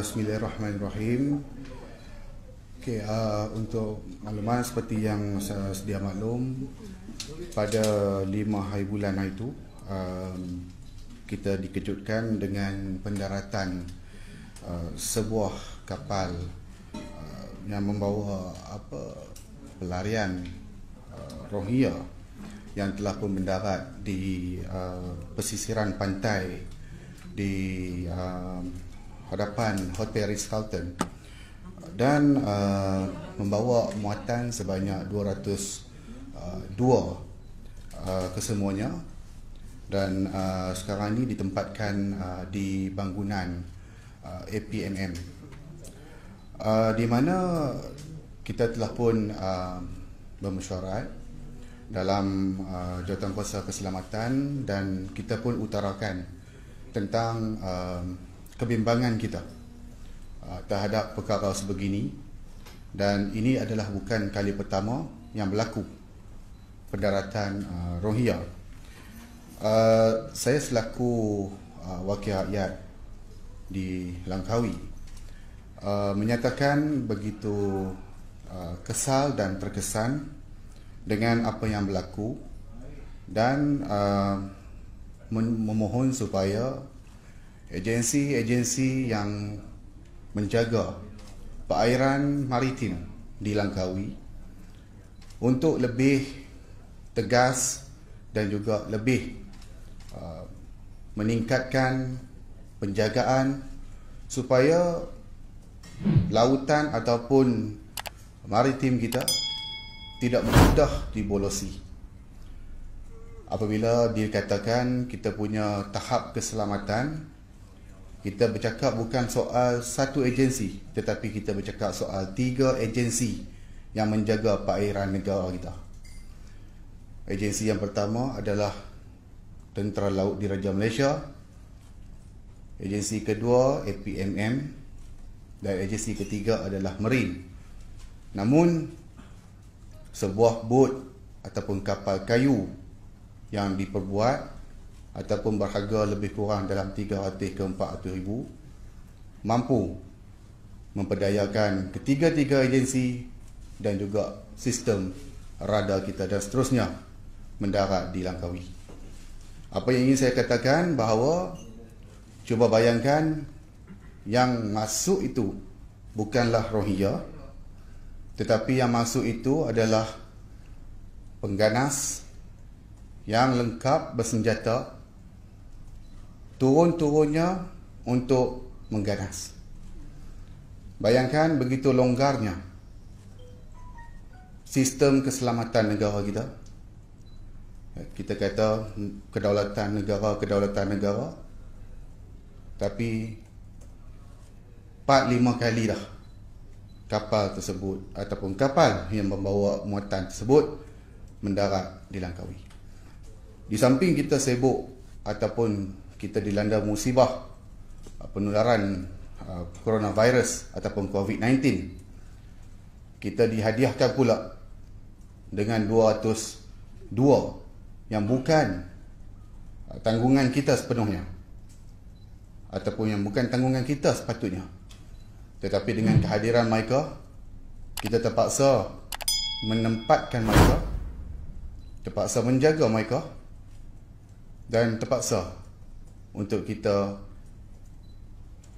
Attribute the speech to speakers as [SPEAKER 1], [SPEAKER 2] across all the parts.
[SPEAKER 1] Bismillahirrahmanirrahim. Okay, uh, untuk maklumat seperti yang saya sedia maklum pada lima hari bulan hari itu um, kita dikejutkan dengan pendaratan uh, sebuah kapal uh, yang membawa apa pelarian uh, Rohia yang telah pun mendarat di uh, pesisiran pantai di uh, hadapan Hotel Ritz Carlton dan uh, membawa muatan sebanyak 202 uh, uh, kesemuanya dan uh, sekarang ini ditempatkan uh, di bangunan uh, APMM uh, di mana kita telah pun uh, bermesyuarat dalam uh, jawatan kuasa keselamatan dan kita pun utarakan tentang uh, kebimbangan kita ah, terhadap perkara sebegini dan ini adalah bukan kali pertama yang berlaku pendaratan uh, ah, Rohia. Uh, ah, saya selaku uh, wakil rakyat di Langkawi uh, menyatakan begitu uh, kesal dan terkesan dengan apa yang berlaku dan uh, memohon supaya agensi-agensi yang menjaga perairan maritim di Langkawi untuk lebih tegas dan juga lebih uh, meningkatkan penjagaan supaya lautan ataupun maritim kita tidak mudah dibolosi. Apabila dikatakan kita punya tahap keselamatan kita bercakap bukan soal satu agensi tetapi kita bercakap soal tiga agensi yang menjaga perairan negara kita. Agensi yang pertama adalah Tentera Laut Diraja Malaysia. Agensi kedua APMM dan agensi ketiga adalah Marine. Namun sebuah bot ataupun kapal kayu yang diperbuat ataupun berharga lebih kurang dalam 300 ke 400 ribu mampu memperdayakan ketiga-tiga agensi dan juga sistem radar kita dan seterusnya mendarat di Langkawi. Apa yang ingin saya katakan bahawa cuba bayangkan yang masuk itu bukanlah rohia tetapi yang masuk itu adalah pengganas yang lengkap bersenjata turun-turunnya untuk mengganas. Bayangkan begitu longgarnya sistem keselamatan negara kita. Kita kata kedaulatan negara, kedaulatan negara. Tapi 4-5 kali dah kapal tersebut ataupun kapal yang membawa muatan tersebut mendarat di Langkawi. Di samping kita sibuk ataupun kita dilanda musibah ah, penularan ah, coronavirus ataupun COVID-19. Kita dihadiahkan pula dengan 202 yang bukan ah, tanggungan kita sepenuhnya ataupun yang bukan tanggungan kita sepatutnya. Tetapi dengan kehadiran mereka, kita terpaksa menempatkan mereka, terpaksa menjaga mereka dan terpaksa untuk kita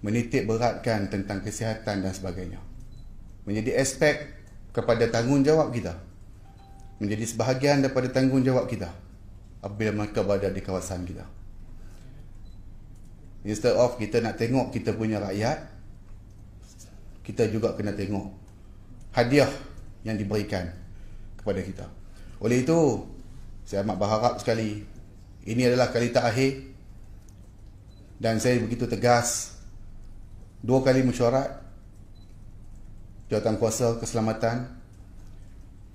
[SPEAKER 1] menitik beratkan tentang kesihatan dan sebagainya. Menjadi aspek kepada tanggungjawab kita. Menjadi sebahagian daripada tanggungjawab kita apabila mereka berada di kawasan kita. Instead of kita nak tengok kita punya rakyat, kita juga kena tengok hadiah yang diberikan kepada kita. Oleh itu, saya amat berharap sekali ini adalah kali terakhir dan saya begitu tegas Dua kali mesyuarat Jawatan kuasa keselamatan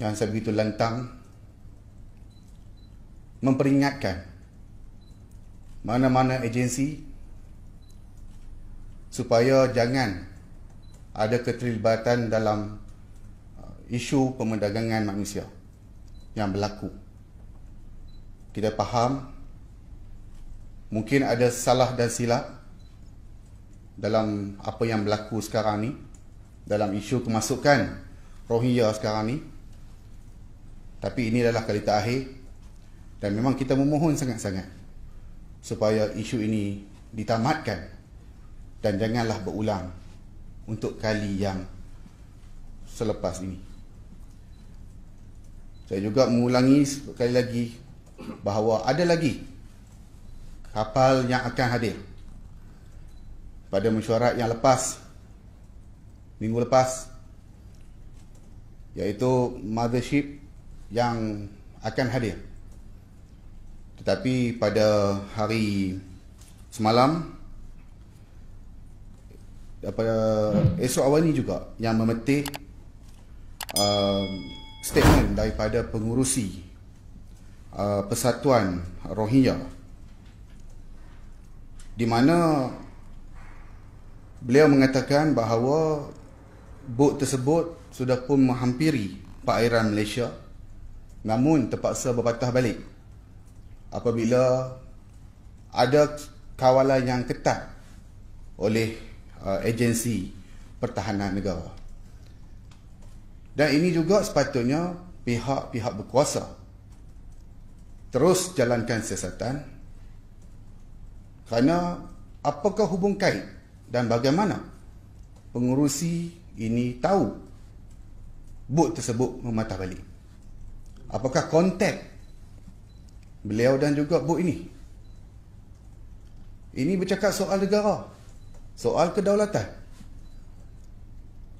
[SPEAKER 1] Yang saya begitu lantang Memperingatkan Mana-mana agensi Supaya jangan Ada keterlibatan dalam uh, Isu pemerdagangan manusia Yang berlaku Kita faham mungkin ada salah dan silap dalam apa yang berlaku sekarang ni dalam isu kemasukan Rohingya sekarang ni tapi ini adalah kali terakhir dan memang kita memohon sangat-sangat supaya isu ini ditamatkan dan janganlah berulang untuk kali yang selepas ini saya juga mengulangi sekali lagi bahawa ada lagi kapal yang akan hadir pada mesyuarat yang lepas minggu lepas iaitu mothership yang akan hadir tetapi pada hari semalam daripada esok awal ini juga yang memetik uh, um, statement daripada pengurusi uh, persatuan Rohingya di mana beliau mengatakan bahawa bot tersebut sudah pun menghampiri perairan Malaysia namun terpaksa berpatah balik apabila ada kawalan yang ketat oleh uh, agensi pertahanan negara dan ini juga sepatutnya pihak-pihak berkuasa terus jalankan siasatan kerana apakah hubung kait dan bagaimana pengurusi ini tahu bot tersebut mematah balik apakah kontak beliau dan juga bot ini ini bercakap soal negara soal kedaulatan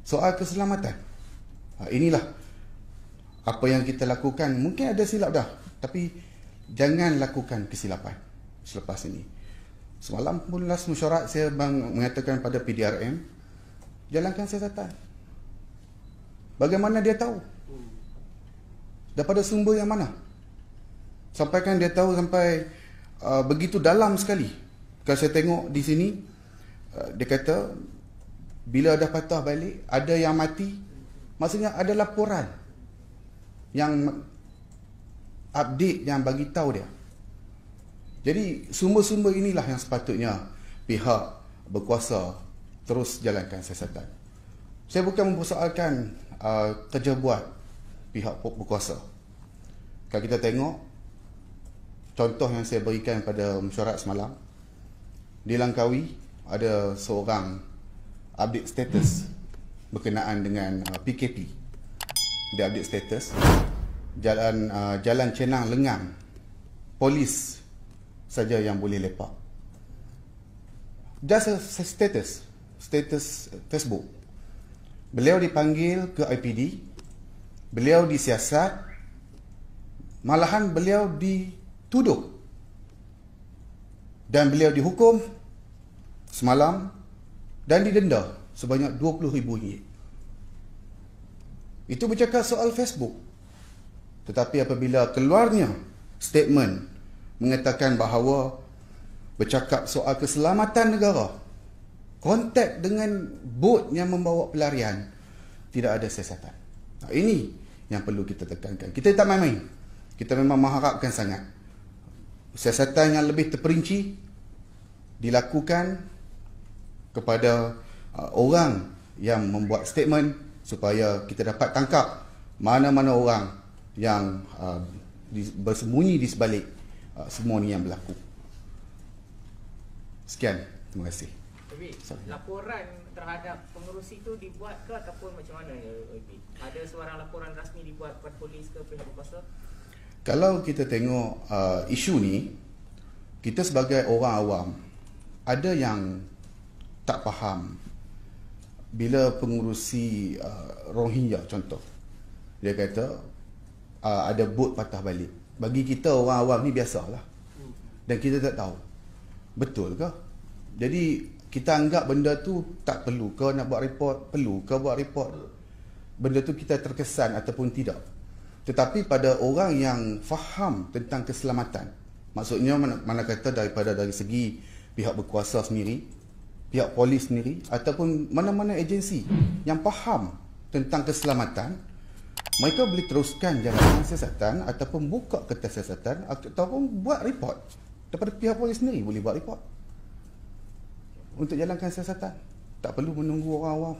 [SPEAKER 1] soal keselamatan ha, inilah apa yang kita lakukan mungkin ada silap dah tapi jangan lakukan kesilapan selepas ini Semalam pun last mesyuarat saya bang mengatakan pada PDRM jalankan siasatan. Bagaimana dia tahu? Daripada sumber yang mana? Sampaikan dia tahu sampai uh, begitu dalam sekali. Kalau saya tengok di sini uh, dia kata bila ada patah balik ada yang mati maksudnya ada laporan yang update yang bagi tahu dia. Jadi sumber-sumber inilah yang sepatutnya pihak berkuasa terus jalankan siasatan. Saya bukan mempersoalkan uh, kerja buat pihak berkuasa. Kalau kita tengok contoh yang saya berikan pada mesyuarat semalam di Langkawi ada seorang update status berkenaan dengan uh, PKP. Dia update status jalan uh, jalan Cenang Lengang polis saja yang boleh lepak. Just a status, status eh, Facebook. Beliau dipanggil ke IPD, beliau disiasat, malahan beliau dituduh dan beliau dihukum semalam dan didenda sebanyak rm ringgit. Itu bercakap soal Facebook. Tetapi apabila keluarnya statement mengatakan bahawa bercakap soal keselamatan negara kontak dengan bot yang membawa pelarian tidak ada siasatan nah, ini yang perlu kita tekankan kita tak main-main kita memang mengharapkan sangat siasatan yang lebih terperinci dilakukan kepada uh, orang yang membuat statement supaya kita dapat tangkap mana-mana orang yang uh, bersembunyi di sebalik uh, semua ni yang berlaku. Sekian, terima kasih. Tapi laporan terhadap pengerusi tu dibuat ke ataupun macam mana ya Ubi? Ada seorang laporan rasmi dibuat kepada polis ke pihak berkuasa? Kalau kita tengok uh, isu ni, kita sebagai orang awam ada yang tak faham bila pengurusi uh, Rohingya contoh dia kata uh, ada bot patah balik bagi kita orang awam ni biasalah dan kita tak tahu betul ke jadi kita anggap benda tu tak perlu ke nak buat report perlu ke buat report benda tu kita terkesan ataupun tidak tetapi pada orang yang faham tentang keselamatan maksudnya mana, mana kata daripada dari segi pihak berkuasa sendiri pihak polis sendiri ataupun mana-mana agensi yang faham tentang keselamatan mereka boleh teruskan jalan siasatan ataupun buka kertas siasatan ataupun buat report daripada pihak polis sendiri boleh buat report untuk jalankan siasatan tak perlu menunggu orang awam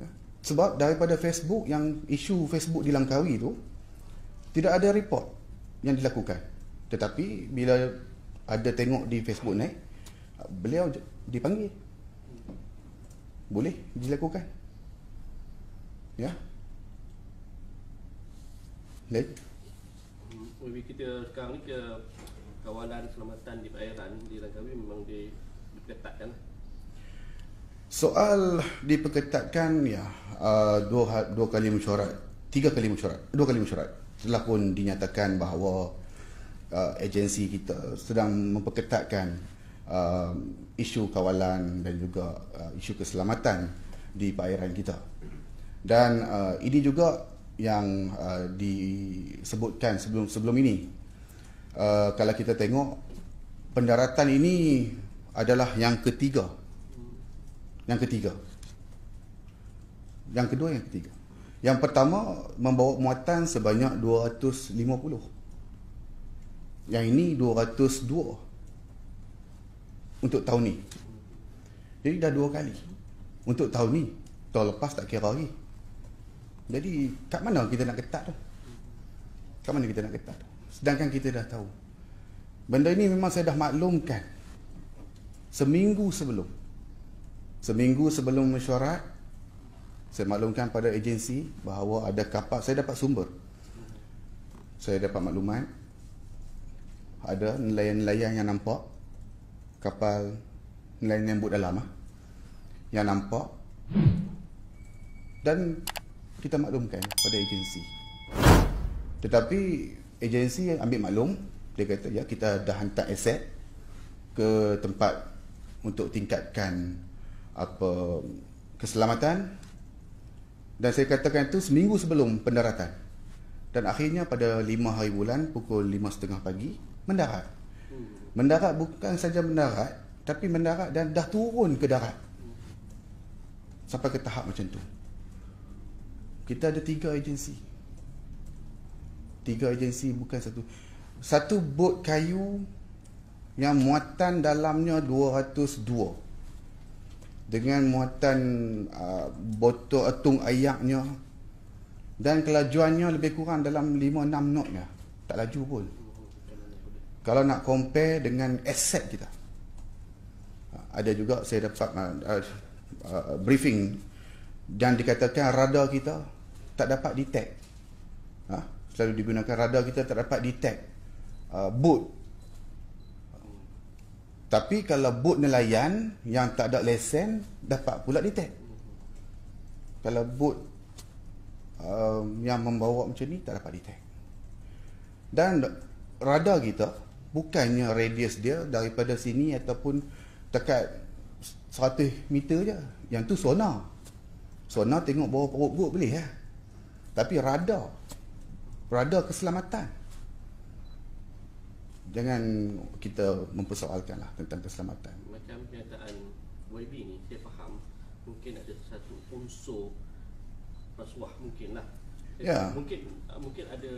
[SPEAKER 1] ya. sebab daripada Facebook yang isu Facebook di Langkawi itu tidak ada report yang dilakukan tetapi bila ada tengok di Facebook ni beliau dipanggil boleh dilakukan ya yeah. Lain? Hmm, kita sekarang ni kawalan keselamatan di perairan di Langkawi memang di, diketatkan. Soal diperketatkan ya uh, dua ha, dua kali mesyuarat, tiga kali mesyuarat, dua kali mesyuarat telah pun dinyatakan bahawa uh, agensi kita sedang memperketatkan uh, isu kawalan dan juga uh, isu keselamatan di perairan kita. Dan uh, ini juga yang uh, disebutkan sebelum sebelum ini. Uh, kalau kita tengok pendaratan ini adalah yang ketiga. Yang ketiga. Yang kedua yang ketiga. Yang pertama membawa muatan sebanyak 250. Yang ini 202 untuk tahun ni. Jadi dah dua kali untuk tahun ni. Tahun lepas tak kira lagi. Jadi kat mana kita nak ketat tu? Kat mana kita nak ketat tu? Sedangkan kita dah tahu. Benda ini memang saya dah maklumkan. Seminggu sebelum. Seminggu sebelum mesyuarat, saya maklumkan pada agensi bahawa ada kapal. Saya dapat sumber. Saya dapat maklumat. Ada nelayan-nelayan yang nampak. Kapal nelayan yang buat dalam. Ah. Yang nampak. Dan kita maklumkan pada agensi. Tetapi agensi yang ambil maklum, dia kata ya kita dah hantar aset ke tempat untuk tingkatkan apa keselamatan dan saya katakan itu seminggu sebelum pendaratan. Dan akhirnya pada lima hari bulan pukul lima setengah pagi mendarat. Mendarat bukan saja mendarat tapi mendarat dan dah turun ke darat. Sampai ke tahap macam tu. Kita ada tiga agensi Tiga agensi bukan satu Satu bot kayu Yang muatan dalamnya 202 Dengan muatan uh, Botol atung ayaknya Dan kelajuannya Lebih kurang dalam 5-6 knotnya, Tak laju pun Kalau nak compare dengan Asset kita uh, ada juga saya dapat uh, uh, briefing dan dikatakan radar kita tak dapat detect ha? selalu digunakan radar kita tak dapat detect uh, boat tapi kalau boat nelayan yang tak ada lesen dapat pula detect kalau boat um, yang membawa macam ni tak dapat detect dan radar kita bukannya radius dia daripada sini ataupun dekat 100 meter je yang tu sonar sonar tengok bawah perut boat boleh lah tapi rada, rada keselamatan Jangan kita mempersoalkan lah tentang keselamatan Macam kenyataan YB ni saya faham Mungkin ada satu unsur rasuah mungkin lah ya. mungkin, mungkin ada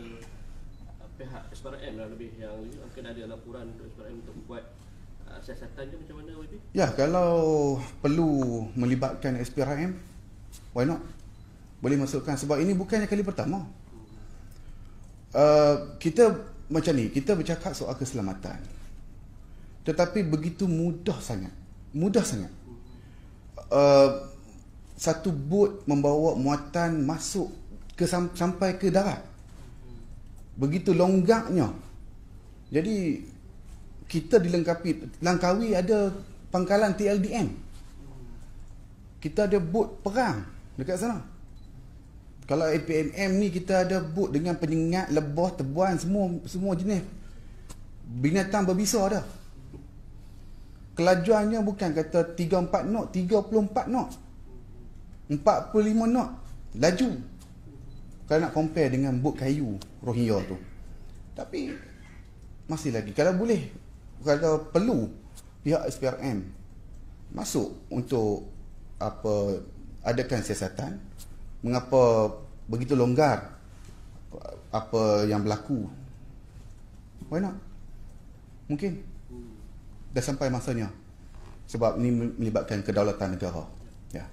[SPEAKER 1] uh, pihak SPRM lah lebih yang Mungkin ada laporan untuk SPRM untuk buat uh, siasatan je macam mana YB? Ya kalau perlu melibatkan SPRM Why not? boleh masukkan sebab ini bukannya kali pertama. Uh, kita macam ni, kita bercakap soal keselamatan. Tetapi begitu mudah sangat. Mudah sangat. Uh, satu bot membawa muatan masuk ke sampai ke darat. Begitu longgaknya. Jadi kita dilengkapi Langkawi ada pangkalan TLDM. Kita ada bot perang dekat sana kalau APMM ni kita ada boot dengan penyengat, lebah, tebuan semua semua jenis binatang berbisa ada Kelajuannya bukan kata 3 4 knot, 34 knot. 45 knot laju. Kalau nak compare dengan boot kayu Rohingya tu. Tapi masih lagi kalau boleh kalau perlu pihak SPRM masuk untuk apa adakan siasatan mengapa begitu longgar apa yang berlaku why not mungkin dah sampai masanya sebab ini melibatkan kedaulatan negara ya yeah.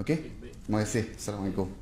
[SPEAKER 1] okey terima kasih assalamualaikum